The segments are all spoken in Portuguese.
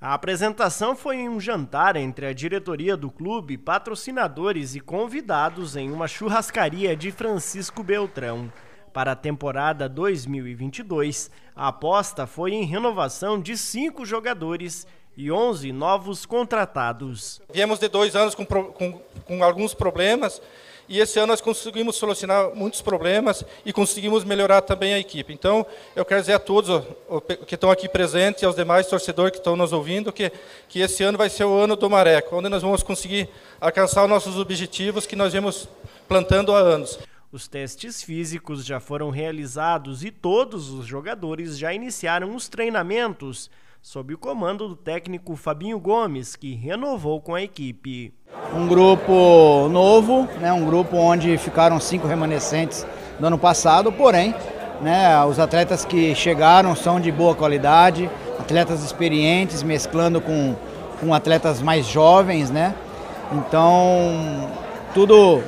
A apresentação foi em um jantar entre a diretoria do clube, patrocinadores e convidados em uma churrascaria de Francisco Beltrão. Para a temporada 2022, a aposta foi em renovação de cinco jogadores e 11 novos contratados. Viemos de dois anos com, com, com alguns problemas e esse ano nós conseguimos solucionar muitos problemas e conseguimos melhorar também a equipe. Então, eu quero dizer a todos que estão aqui presentes e aos demais torcedores que estão nos ouvindo que, que esse ano vai ser o ano do Mareco, onde nós vamos conseguir alcançar os nossos objetivos que nós vemos plantando há anos. Os testes físicos já foram realizados e todos os jogadores já iniciaram os treinamentos sob o comando do técnico Fabinho Gomes, que renovou com a equipe um grupo novo, né, um grupo onde ficaram cinco remanescentes do ano passado, porém, né, os atletas que chegaram são de boa qualidade, atletas experientes, mesclando com, com atletas mais jovens, né? Então, tudo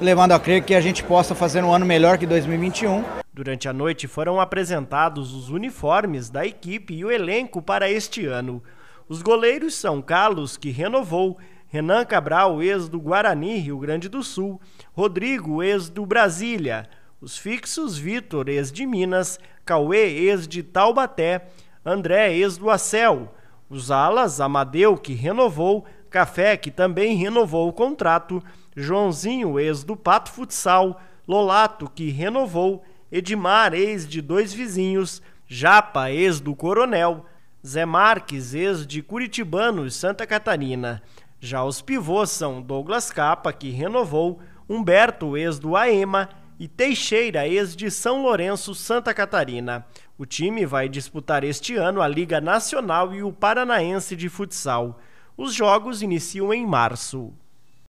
levando a crer que a gente possa fazer um ano melhor que 2021. Durante a noite foram apresentados os uniformes da equipe e o elenco para este ano. Os goleiros são Carlos, que renovou, Renan Cabral, ex do Guarani, Rio Grande do Sul, Rodrigo, ex do Brasília, os fixos Vitor, ex de Minas, Cauê, ex de Taubaté, André, ex do Acel, os alas Amadeu, que renovou, Café, que também renovou o contrato, Joãozinho, ex do Pato Futsal, Lolato, que renovou, Edmar, ex de Dois Vizinhos, Japa, ex do Coronel, Zé Marques, ex de Curitibanos, Santa Catarina. Já os pivôs são Douglas Capa, que renovou, Humberto, ex do AEMA, e Teixeira, ex de São Lourenço, Santa Catarina. O time vai disputar este ano a Liga Nacional e o Paranaense de Futsal. Os jogos iniciam em março.